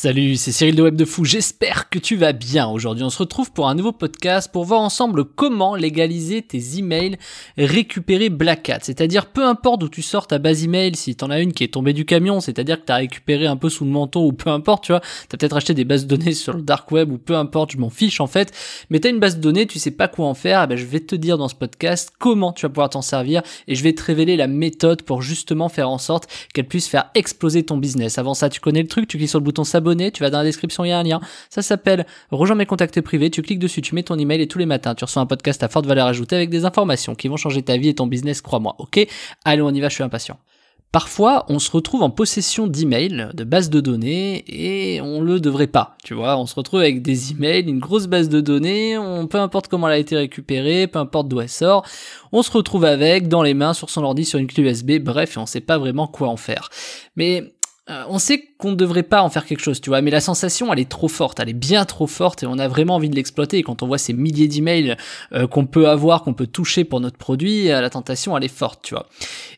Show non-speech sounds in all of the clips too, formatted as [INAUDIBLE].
Salut, c'est Cyril de Web de Fou, j'espère que tu vas bien. Aujourd'hui on se retrouve pour un nouveau podcast pour voir ensemble comment légaliser tes emails récupérés Black Hat. C'est-à-dire peu importe d'où tu sors ta base email, si t'en as une qui est tombée du camion, c'est-à-dire que t'as récupéré un peu sous le menton ou peu importe, tu vois, t'as peut-être acheté des bases de données sur le dark web ou peu importe, je m'en fiche en fait, mais t'as une base de données, tu sais pas quoi en faire, eh ben, je vais te dire dans ce podcast comment tu vas pouvoir t'en servir et je vais te révéler la méthode pour justement faire en sorte qu'elle puisse faire exploser ton business. Avant ça, tu connais le truc, tu cliques sur le bouton s'abonner tu vas dans la description, il y a un lien. Ça s'appelle Rejoins mes contacts privés, tu cliques dessus, tu mets ton email et tous les matins, tu reçois un podcast à forte valeur ajoutée avec des informations qui vont changer ta vie et ton business, crois-moi, ok Allez, on y va, je suis impatient. Parfois, on se retrouve en possession d'emails, de bases de données, et on le devrait pas. Tu vois, on se retrouve avec des emails, une grosse base de données, on, peu importe comment elle a été récupérée, peu importe d'où elle sort, on se retrouve avec, dans les mains, sur son ordi, sur une clé USB, bref, et on sait pas vraiment quoi en faire. Mais, euh, on sait qu'on ne devrait pas en faire quelque chose, tu vois, mais la sensation, elle est trop forte, elle est bien trop forte et on a vraiment envie de l'exploiter. Et quand on voit ces milliers d'emails euh, qu'on peut avoir, qu'on peut toucher pour notre produit, euh, la tentation, elle est forte, tu vois.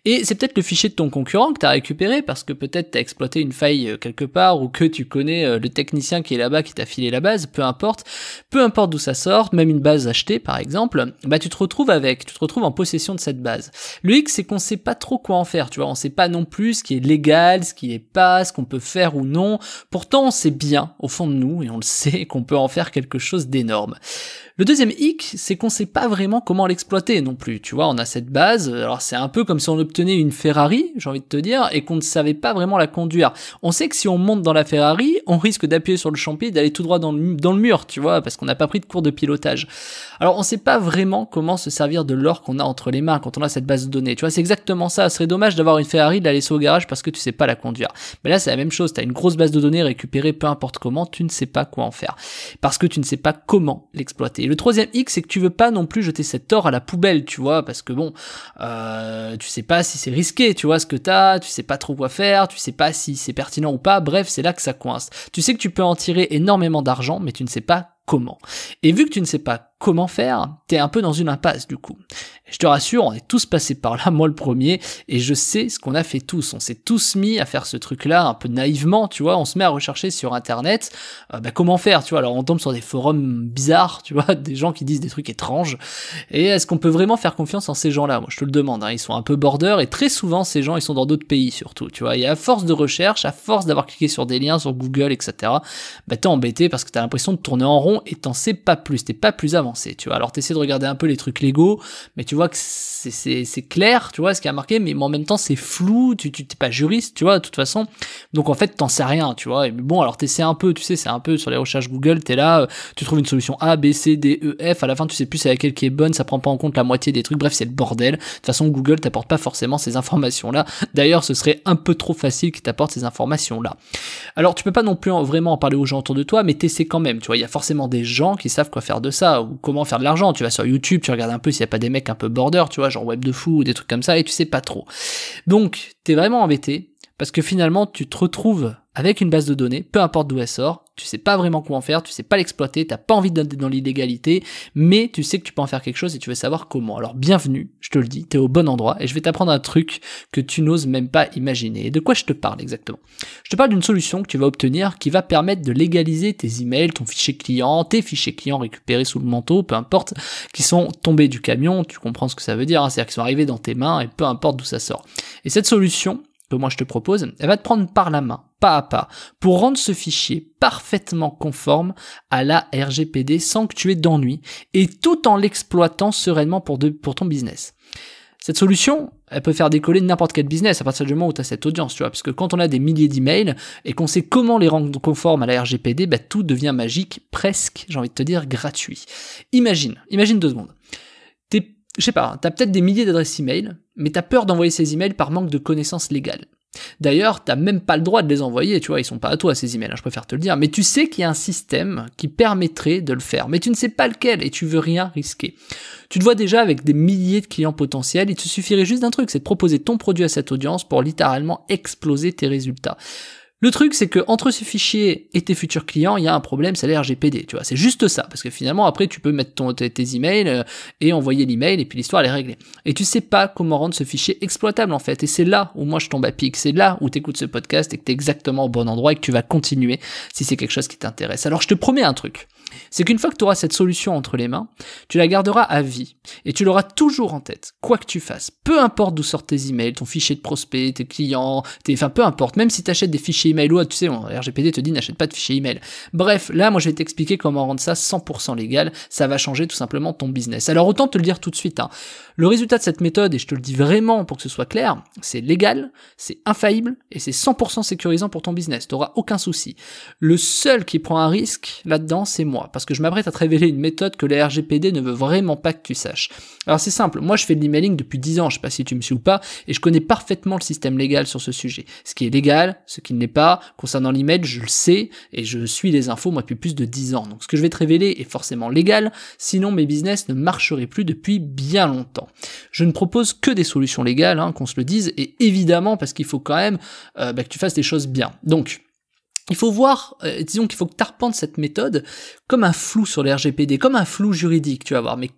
Et c'est peut-être le fichier de ton concurrent que tu as récupéré parce que peut-être tu as exploité une faille euh, quelque part ou que tu connais le technicien qui est là-bas, qui t'a filé la base, peu importe, peu importe d'où ça sort, même une base achetée par exemple, bah tu te retrouves avec, tu te retrouves en possession de cette base. Le hic, c'est qu'on sait pas trop quoi en faire, tu vois, on sait pas non plus ce qui est légal, ce qui est pas, ce qu'on peut faire faire ou non. Pourtant, on sait bien, au fond de nous, et on le sait, qu'on peut en faire quelque chose d'énorme. Le deuxième hic, c'est qu'on sait pas vraiment comment l'exploiter non plus. Tu vois, on a cette base, alors c'est un peu comme si on obtenait une Ferrari, j'ai envie de te dire, et qu'on ne savait pas vraiment la conduire. On sait que si on monte dans la Ferrari, on risque d'appuyer sur le champier et d'aller tout droit dans le, mur, tu vois, parce qu'on n'a pas pris de cours de pilotage. Alors on sait pas vraiment comment se servir de l'or qu'on a entre les mains quand on a cette base de données. Tu vois, c'est exactement ça. Ce serait dommage d'avoir une Ferrari, de la laisser au garage parce que tu sais pas la conduire. Mais là, c'est la même chose. T'as une grosse base de données récupérée, peu importe comment, tu ne sais pas quoi en faire. Parce que tu ne sais pas comment l'exploiter le troisième hic, c'est que tu veux pas non plus jeter cet or à la poubelle, tu vois, parce que bon, euh, tu sais pas si c'est risqué, tu vois ce que t'as, tu sais pas trop quoi faire, tu sais pas si c'est pertinent ou pas, bref, c'est là que ça coince. Tu sais que tu peux en tirer énormément d'argent, mais tu ne sais pas comment. Et vu que tu ne sais pas comment faire T'es un peu dans une impasse du coup. je te rassure, on est tous passés par là, [LAUGHS] moi le premier, et je sais ce qu'on a fait tous. On s'est tous mis à faire ce truc-là un peu naïvement, tu vois. On se met à rechercher sur Internet euh, bah, comment faire, tu vois. Alors on tombe sur des forums bizarres, tu vois, [LAUGHS] des gens qui disent des trucs étranges. Et est-ce qu'on peut vraiment faire confiance en ces gens-là Moi, je te le demande. Hein. ils sont un peu border et très souvent ces gens, ils sont dans d'autres pays surtout, tu vois. Et à force de recherche, à force d'avoir cliqué sur des liens sur Google, etc., bah t'es embêté parce que t'as l'impression de tourner en rond et t'en sais pas plus. T'es pas plus avancé tu vois. Alors t'essaies de regarder un peu les trucs légaux mais tu vois que c'est clair, tu vois, ce qui a marqué, mais, en même temps c'est flou, tu t'es pas juriste, tu vois, de toute façon. Donc en fait t'en sais rien, tu vois. bon, alors t'essaies un peu, tu sais, c'est un peu sur les recherches Google, t'es là, euh, tu trouves une solution A, B, C, D, E, F, à la fin tu sais plus c'est laquelle qui est bonne, ça prend pas en compte la moitié des trucs, bref c'est le bordel. De toute façon Google t'apporte pas forcément ces informations-là. D'ailleurs ce serait un peu trop facile qu'il t'apporte ces informations-là. Alors tu peux pas non plus vraiment en parler aux gens autour de toi, mais t'essaies quand même, tu vois, il y a forcément des gens qui savent quoi faire de ça, ou comment faire de l'argent. Tu vas sur YouTube, tu regardes un peu s'il n'y a pas des mecs un peu border, tu vois, genre web de fou des trucs comme ça, et tu sais pas trop. Donc, t'es vraiment embêté parce que finalement tu te retrouves avec une base de données, peu importe d'où elle sort, tu sais pas vraiment quoi en faire, tu sais pas l'exploiter, t'as pas envie d'être dans l'illégalité, mais tu sais que tu peux en faire quelque chose et tu veux savoir comment. Alors bienvenue, je te le dis, tu es au bon endroit et je vais t'apprendre un truc que tu n'oses même pas imaginer. Et de quoi je te parle exactement Je te parle d'une solution que tu vas obtenir qui va permettre de légaliser tes emails, ton fichier client, tes fichiers clients récupérés sous le manteau, peu importe, qui sont tombés du camion, tu comprends ce que ça veut dire, hein, c'est-à-dire qu'ils sont arrivés dans tes mains et peu importe d'où ça sort. Et cette solution, moi je te propose, elle va te prendre par la main, pas à pas, pour rendre ce fichier parfaitement conforme à la RGPD sans que tu aies d'ennui, et tout en l'exploitant sereinement pour, pour ton business. Cette solution, elle peut faire décoller n'importe quel business à partir du moment où tu as cette audience, tu vois, parce que quand on a des milliers d'emails et qu'on sait comment les rendre conformes à la RGPD, bah, tout devient magique, presque, j'ai envie de te dire, gratuit. Imagine, imagine deux secondes je sais pas, hein, t'as peut-être des milliers d'adresses email, mais t'as peur d'envoyer ces emails par manque de connaissances légales. D'ailleurs, t'as même pas le droit de les envoyer, tu vois, ils sont pas à toi ces emails, hein, je préfère te le dire, mais tu sais qu'il y a un système qui permettrait de le faire, mais tu ne sais pas lequel et tu veux rien risquer. Tu te vois déjà avec des milliers de clients potentiels, il te suffirait juste d'un truc, c'est de proposer ton produit à cette audience pour littéralement exploser tes résultats. Le truc, c'est que entre ces fichiers et tes futurs clients, il y a un problème, c'est l'RGPD, tu vois. C'est juste ça, parce que finalement, après, tu peux mettre ton, tes, emails euh, et envoyer l'email, et puis l'histoire, est réglée. Et tu sais pas comment rendre ce fichier exploitable, en fait. Et c'est là où moi, je tombe à pic. C'est là où écoutes ce podcast et que t'es exactement au bon endroit et que tu vas continuer si c'est quelque chose qui t'intéresse. Alors, je te promets un truc c'est qu'une fois que tu auras cette solution entre les mains, tu la garderas à vie et tu l'auras toujours en tête, quoi que tu fasses. Peu importe d'où sortent tes emails, ton fichier de prospect, tes clients, tes... enfin peu importe, même si tu achètes des fichiers email ou tu sais, RGPD te dit n'achète pas de fichiers email. Bref, là, moi je vais t'expliquer comment rendre ça 100% légal, ça va changer tout simplement ton business. Alors autant te le dire tout de suite, hein. le résultat de cette méthode, et je te le dis vraiment pour que ce soit clair, c'est légal, c'est infaillible et c'est 100% sécurisant pour ton business, Tu n'auras aucun souci. Le seul qui prend un risque là-dedans, c'est moi parce que je m'apprête à te révéler une méthode que la RGPD ne veut vraiment pas que tu saches. Alors c'est simple, moi je fais de l'emailing depuis 10 ans, je sais pas si tu me suis ou pas, et je connais parfaitement le système légal sur ce sujet. Ce qui est légal, ce qui ne l'est pas, concernant l'email, je le sais, et je suis les infos moi depuis plus de 10 ans. Donc ce que je vais te révéler est forcément légal, sinon mes business ne marcheraient plus depuis bien longtemps. Je ne propose que des solutions légales, hein, qu'on se le dise, et évidemment parce qu'il faut quand même euh, bah, que tu fasses des choses bien. Donc, il faut voir, euh, disons qu'il faut que arpentes cette méthode comme un flou sur les RGPD, comme un flou juridique, tu vas voir. Mais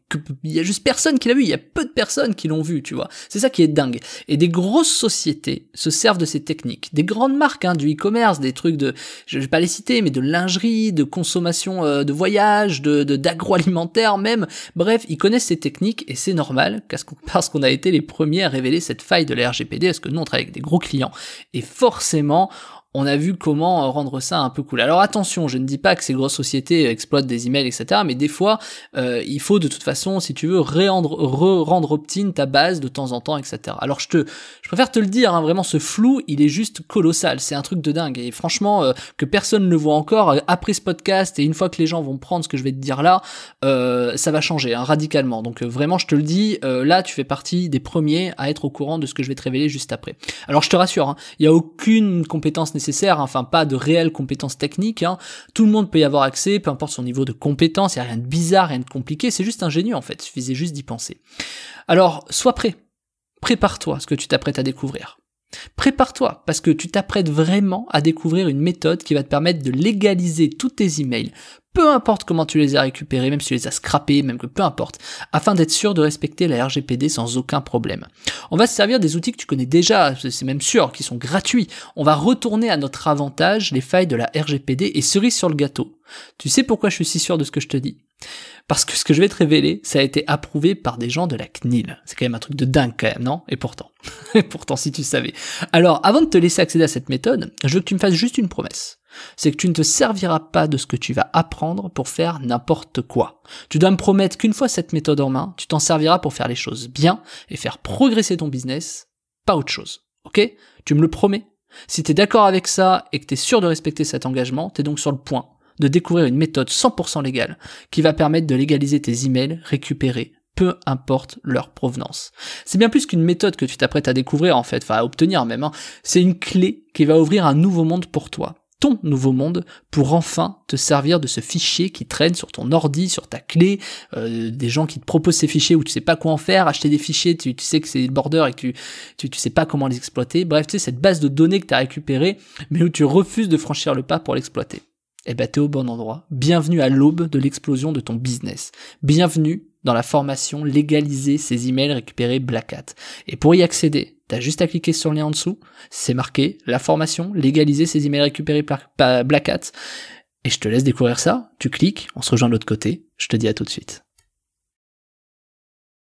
il y a juste personne qui l'a vu, il y a peu de personnes qui l'ont vu, tu vois. C'est ça qui est dingue. Et des grosses sociétés se servent de ces techniques. Des grandes marques, hein, du e-commerce, des trucs de, je vais pas les citer, mais de lingerie, de consommation euh, de voyage, de d'agroalimentaire même. Bref, ils connaissent ces techniques et c'est normal parce qu'on a été les premiers à révéler cette faille de la RGPD, parce que nous on travaille avec des gros clients. Et forcément, on a vu comment euh, rendre ça un peu cool. Alors attention, je ne dis pas que ces grosses sociétés exploitent des emails, etc. Mais des fois, euh, il faut de toute façon, si tu veux, rendre, re rendre opt-in ta base de temps en temps, etc. Alors je te, je préfère te le dire, hein, vraiment ce flou, il est juste colossal. C'est un truc de dingue. Et franchement, euh, que personne ne voit encore après ce podcast et une fois que les gens vont prendre ce que je vais te dire là, ça va changer hein, radicalement. Donc vraiment, je te le dis, là, tu fais partie des premiers à être au courant de ce que je vais te révéler juste après. Alors je te rassure, hein, il n'y a aucune compétence nécessaire nécessaire, hein. enfin pas de réelles compétences techniques, hein. tout le monde peut y avoir accès, peu importe son niveau de compétence, il n'y a rien de bizarre, rien de compliqué, c'est juste ingénieux en fait, il suffisait juste d'y penser. Alors, sois prêt, prépare-toi à ce que tu t'apprêtes à découvrir. Prépare-toi parce que tu t'apprêtes vraiment à découvrir une méthode qui va te permettre de légaliser tous tes emails, peu importe comment tu les as récupérés, même si tu les as scrappés, même que peu importe, afin d'être sûr de respecter la RGPD sans aucun problème. On va se servir des outils que tu connais déjà, c'est même sûr, qui sont gratuits. On va retourner à notre avantage les failles de la RGPD et cerise sur le gâteau. Tu sais pourquoi je suis si sûr de ce que je te dis parce que ce que je vais te révéler, ça a été approuvé par des gens de la CNIL. C'est quand même un truc de dingue quand même, non Et pourtant. [LAUGHS] Et pourtant, si tu savais. Alors, avant de te laisser accéder à cette méthode, je veux que tu me fasses juste une promesse. C'est que tu ne te serviras pas de ce que tu vas apprendre pour faire n'importe quoi. Tu dois me promettre qu'une fois cette méthode en main, tu t'en serviras pour faire les choses bien et faire progresser ton business, pas autre chose. Ok Tu me le promets si t'es d'accord avec ça et que t'es sûr de respecter cet engagement, t'es donc sur le point de découvrir une méthode 100% légale qui va permettre de légaliser tes emails récupérés peu importe leur provenance. C'est bien plus qu'une méthode que tu t'apprêtes à découvrir en fait, enfin à obtenir même, hein. c'est une clé qui va ouvrir un nouveau monde pour toi, ton nouveau monde, pour enfin te servir de ce fichier qui traîne sur ton ordi, sur ta clé, euh, des gens qui te proposent ces fichiers où tu sais pas quoi en faire, acheter des fichiers, tu, sais que c'est des border et que tu, tu, sais pas comment les exploiter, bref, tu sais, cette base de données que tu as récupérée, mais où tu refuses de franchir le pas pour l'exploiter eh ben t'es au bon endroit. Bienvenue à l'aube de l'explosion de ton business. Bienvenue dans la formation légaliser ses emails récupérés Black Hat. Et pour y accéder, t'as juste à cliquer sur le lien en dessous, c'est marqué la formation légaliser ses emails récupérés Black Hat. Et je te laisse découvrir ça, tu cliques, on se rejoint de l'autre côté, je te dis à tout de suite.